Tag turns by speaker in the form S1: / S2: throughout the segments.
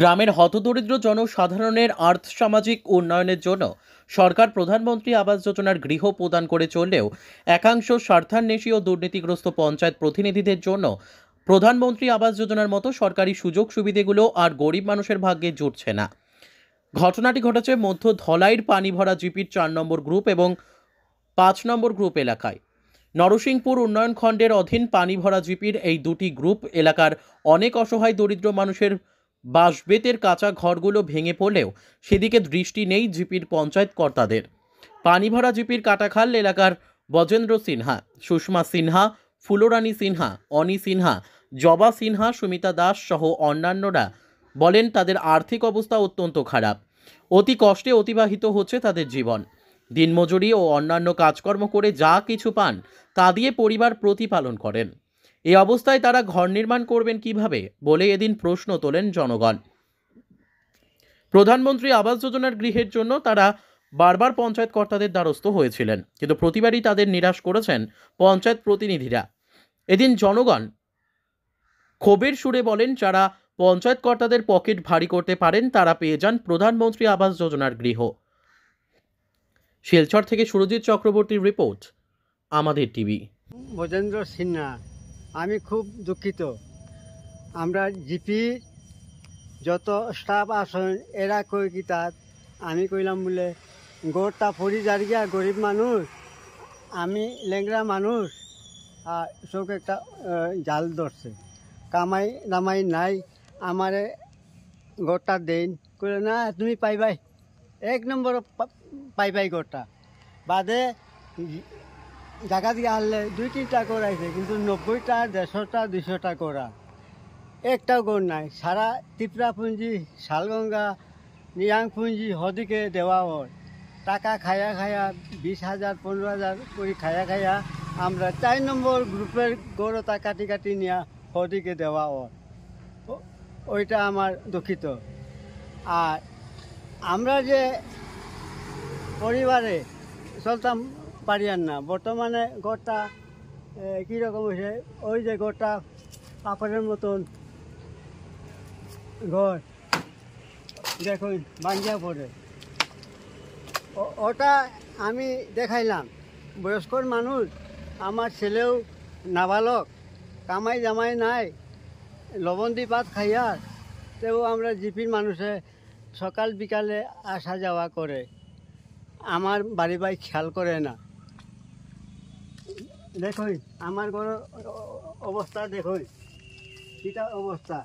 S1: গ্রামের হতদরিদ্র জনসাধারণের আর্থসামাজিক উন্নয়নের জন্য সরকার প্রধানমন্ত্রী আবাস যোজনার গৃহ প্রদান করে চললেও একাংশ স্বার্থান্বেষী ও দুর্নীতিগ্রস্ত পঞ্চায়েত প্রতিনিধিদের জন্য প্রধানমন্ত্রী আবাস যোজনার মতো সরকারি সুযোগ সুবিধেগুলো আর গরিব মানুষের ভাগ্যে জুটছে না ঘটনাটি ঘটেছে মধ্য পানি পানিভরা জিপির চার নম্বর গ্রুপ এবং পাঁচ নম্বর গ্রুপ এলাকায় নরসিংপুর উন্নয়ন খণ্ডের অধীন পানিভরা জিপির এই দুটি গ্রুপ এলাকার অনেক অসহায় দরিদ্র মানুষের বাঁশবেতের কাঁচা ঘরগুলো ভেঙে পড়লেও সেদিকে দৃষ্টি নেই জিপির পঞ্চায়েত কর্তাদের পানিভরা জিপির কাটাখাল এলাকার বজেন্দ্র সিনহা সুষমা সিনহা ফুলরানী সিনহা অনি সিনহা জবা সিনহা সুমিতা দাস সহ অন্যান্যরা বলেন তাদের আর্থিক অবস্থা অত্যন্ত খারাপ অতি কষ্টে অতিবাহিত হচ্ছে তাদের জীবন দিনমজুরি ও অন্যান্য কাজকর্ম করে যা কিছু পান তা দিয়ে পরিবার প্রতিপালন করেন এই অবস্থায় তারা ঘর নির্মাণ করবেন কিভাবে বলে এদিন প্রশ্ন তোলেন জনগণ প্রধানমন্ত্রী আবাস যোজনার গৃহের জন্য তারা বারবার পঞ্চায়েত কর্তাদের দ্বারস্থ হয়েছিলেন কিন্তু প্রতিবারই তাদের নিরাশ করেছেন পঞ্চায়েত প্রতিনিধিরা এদিন জনগণ ক্ষোভের সুরে বলেন যারা পঞ্চায়েত কর্তাদের পকেট ভারী করতে পারেন তারা পেয়ে যান প্রধানমন্ত্রী আবাস যোজনার গৃহ শিলচর থেকে সুরজিৎ চক্রবর্তীর রিপোর্ট আমাদের টিভি
S2: ভজেন্দ্র সিনহা আমি খুব দুঃখিত আমরা জিপি যত স্টাফ আসেন এরা কই কি তাত আমি কইলাম বোলে গোড়টা ফরি যার গিয়া গরিব মানুষ আমি লেংরা মানুষ আর চোখ একটা জাল ধরছে কামাই দামাই নাই আমারে গোড়টা দেন কইলে না তুমি পাইবাই এক নম্বর পাইবাই গোড়টা বাদে জায়গা দিয়ে আনলে দুই তিনটা করাইছে কিন্তু নব্বইটা দেড়শোটা দুশোটা করা একটাও গোর নাই সারা ত্রিপুরাপুঞ্জি শালগঙ্গা নিয়াংপুঞ্জি হদিকে দেওয়া হয় টাকা খায়া খায়া বিশ হাজার পনেরো হাজার করে খায়া খায়া আমরা চার নম্বর গ্রুপের গৌরতা কাটি কাটি নিয়ে হদিকে দেওয়া হয় ওইটা আমার দুঃখিত আর আমরা যে পরিবারে চলতাম পারিয়ান না বর্তমানে গড়টা কীরকম হয়েছে ওই যে গোটা পাপড়ের মতন ঘর দেখুন বাঞ্জিয়া পড়ে ওটা আমি দেখাইলাম বয়স্ক মানুষ আমার ছেলেও নাবালক কামাই জামাই নাই লবণ দি পাত খাইয়ার তেও আমরা জিপির মানুষে সকাল বিকালে আসা যাওয়া করে আমার বাড়ি বাই খেয়াল করে না দেখো আমার ঘর অবস্থা দেখো কিটা অবস্থা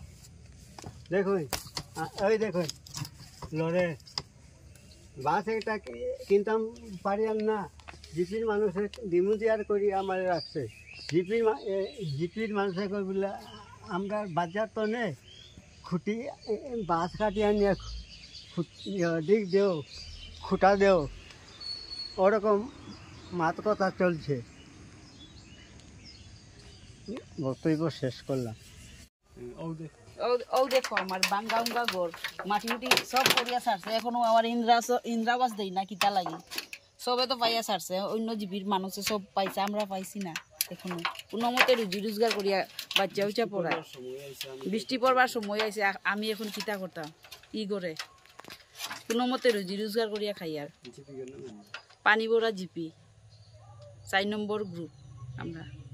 S2: দেখই ওই দেখই লড়ে বাস এটা কিনতাম পারি না জিপির মানুষে ডিমু তৈয়ার করি আমার রাখছে জিপির জিপির মানুষে বলে আমরা বাজার তো নেই খুঁটি বাস কাটি আনিয়ে দিক দেও খুঁটা দেও ওরকম মাত কথা চলছে বক্তব্য শেষ করলাম মাটি এখনো আমার দেই না কিতা লাগে পাইয়া অন্য পাইছে আমরা পাইছি না এখনো বাচ্চা বৃষ্টি পড়বার সময় আছে আমি এখন কিতা করতাম ই করে কোনো মতে রুজি রোজগার করিয়া খাই আর পানি বড়া জিপি চার নম্বর গ্রুপ আমরা